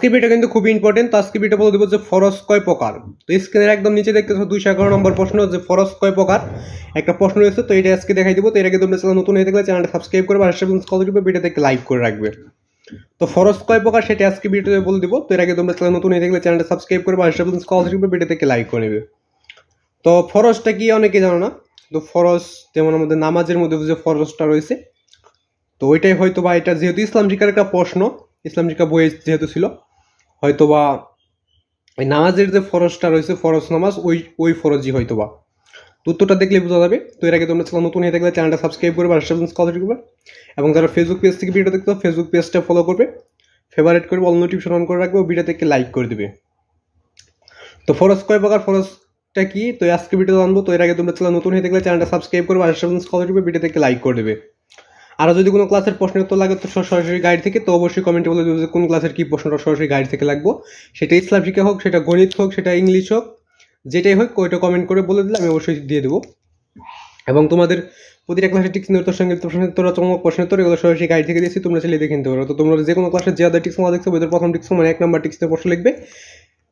স্ক্রিপিটা কিন্তু খুব ইম্পর্টেন্ট তো স্ক্রিপিটা বলে দেবো যে ফরস কয় প্রকার তো স্ক্রিনের একদম নিচে দেখতেছো দুইশো এগারো নম্বর প্রশ্ন যে ফরস কয় প্রকার একটা প্রশ্ন রয়েছে তো এটা আজকে দেখাই দেবো তো এটাকে তোমরা চ্যানেল নতুন হয়ে থাকলে চ্যানেলটা সাবস্ক্রাইব করবে আর সেভেন্স কল দিবে ভিডিও দেখে লাইক করে রাখবে তো ফরস কয় প্রকার সেটা আজকে ভিডিওতে বলে দেবো তো এর আগে তোমরা চ্যানেল নতুন হয়ে থাকলে চ্যানেলটা সাবস্ক্রাইব করবে আর সেভেন্স কল দিবে ভিডিও দেখে লাইক করে নেবে তো ফরসটা কি অনেকে জানো না তো ফরস যেমন আমাদের নামাজের মধ্যে যে ফরসটা রয়েছে তো ওইটাই হয়তো বা এটা যেহেতু ইসলাম শিকার একটা প্রশ্ন ইসলাম শিক্ষা বইয়ে যেহেতু ছিল হয়তোবা এই নামাজের যে ফরজটা রয়েছে ফরজ নামাজ ওই ওই ফরজই হয়তোবা উত্তরটা দেখলে বোঝা যাবে তো এর আগে তোমরা চ্যানেল নতুন হয়ে থাকলে চ্যানেলটা সাবস্ক্রাইব করবে আর কথা করবে এবং যারা ফেসবুক পেজ থেকে ভিডিও দেখতো ফেসবুক পেজটা ফলো করবে ফেভারিট করবে অল নোটিফিকেশন অন করে রাখবে ভিডিও থেকে লাইক করে দেবে তো ফরজ কয় প্রকার ফরজটা কি তো আজকে ভিডিও জানবো তো এর আগে তোমরা চ্যানেল নতুন হয়ে থাকলে চ্যানেলটা সাবস্ক্রাইব করবে আর কথা করবে ভিডিও থেকে লাইক করে দেবে আরও যদি কোনো ক্লাসের প্রশ্ন উত্তর লাগে তো সরাসরি গাইড থেকে তো অবশ্যই কমেন্টে বলে দেবো যে কোন ক্লাসের কী প্রশ্নটা সরাসরি গাইড থেকে লাগবো সেটা ইসলাম শিক্ষা হোক সেটা গণিত হোক সেটা ইংলিশ হোক যেটাই হোক ওইটা কমেন্ট করে বলে দিলে আমি অবশ্যই দিয়ে দেবো এবং তোমাদের প্রতিটা ক্লাসের টিক্স নিয়ে সঙ্গে তোরা চমক প্রশ্ন তোর এগুলো সরাসরি গাইড থেকে দিয়েছি তোমরা চলে দেখে নিতে পারো তো তোমরা যে কোনো ক্লাসের যে আদার টিক্স দেখছো ওদের প্রথম টিক্স মানে এক নম্বর টিক্স প্রশ্ন লিখবে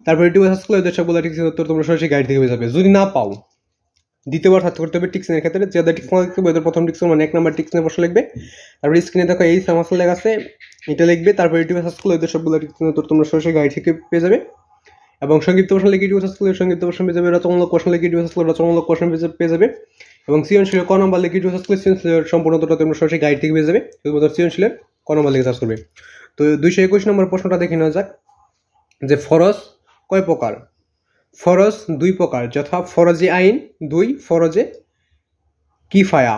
তারপরে ইউটিউবে সার্চ করলে ওদের সবগুলো উত্তর তোমরা সরাসরি গাইড থেকে পেয়ে যাবে যদি না পাও দ্বিতীয়বার সার্চ করতে হবে টিক্সনের ক্ষেত্রে যাদের টিক্সন থাকবে ওদের প্রথম টিক্সন মানে এক নম্বর টিক্সনের বসে লিখবে তারপরে স্ক্রিনে দেখো এই সামাসল লেখা আছে এটা লিখবে তারপরে ইউটিউবে সার্চ করলে ওদের সবগুলো টিক্সনের উত্তর তোমরা সরাসরি গাড়ি থেকে পেয়ে যাবে এবং সংক্ষিপ্ত প্রশ্ন লিখে ইউটিউবে সার্চ করলে সংক্ষিপ্ত প্রশ্ন পেয়ে যাবে রচনামূলক প্রশ্ন লিখে ইউটিউবে সার্চ করলে রচনামূলক প্রশ্ন পেয়ে যাবে এবং সৃজনশীল ক নম্বর লিখে ইউটিউবে সার্চ করলে সৃজনশীলের সম্পূর্ণ উত্তরটা তোমরা সরাসরি গাইড থেকে পেয়ে যাবে শুধুমাত্র সৃজনশীলের ক নম্বর লিখে সার্চ করবে তো দুইশো একুশ নম্বর প্রশ্নটা দেখে নেওয়া যাক যে ফরস কয় প্রকার ফরজ দুই প্রকার যথা ফরজে আইন দুই ফরজে কিফায়া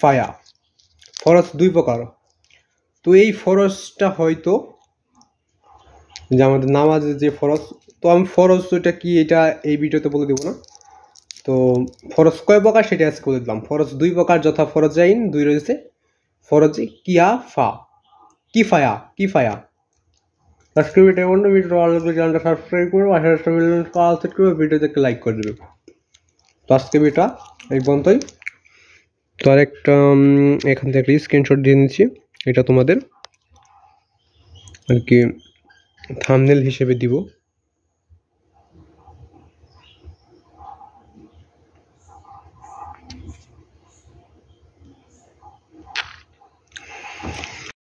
ফায়া ফরজ দুই প্রকার তো এই ফরজটা হয়তো যে আমাদের নামাজের যে ফরজ তো আমি ফরজ ওইটা কি এটা এই ভিডিওতে বলে দেবো না তো ফরজ কয় প্রকার সেটা আজকে বলে দিলাম ফরজ দুই প্রকার যথা ফরজ আইন দুই রয়েছে ফরজে কিয়া ফা কিফায়া ফায়া আজকে ভিডিও বন্ধু ভিডিও ভালো লাগলে চ্যানেলটা সাবস্ক্রাইব করবো আশেপাশে কাজ সেট করবে ভিডিও দেখে লাইক করে দেবে তো আজকে ভিডিওটা এই পর্যন্তই তো আরেকটা এখান থেকে একটা স্ক্রিনশট দিয়ে নিচ্ছি এটা তোমাদের আর কি থামনেল হিসেবে দিব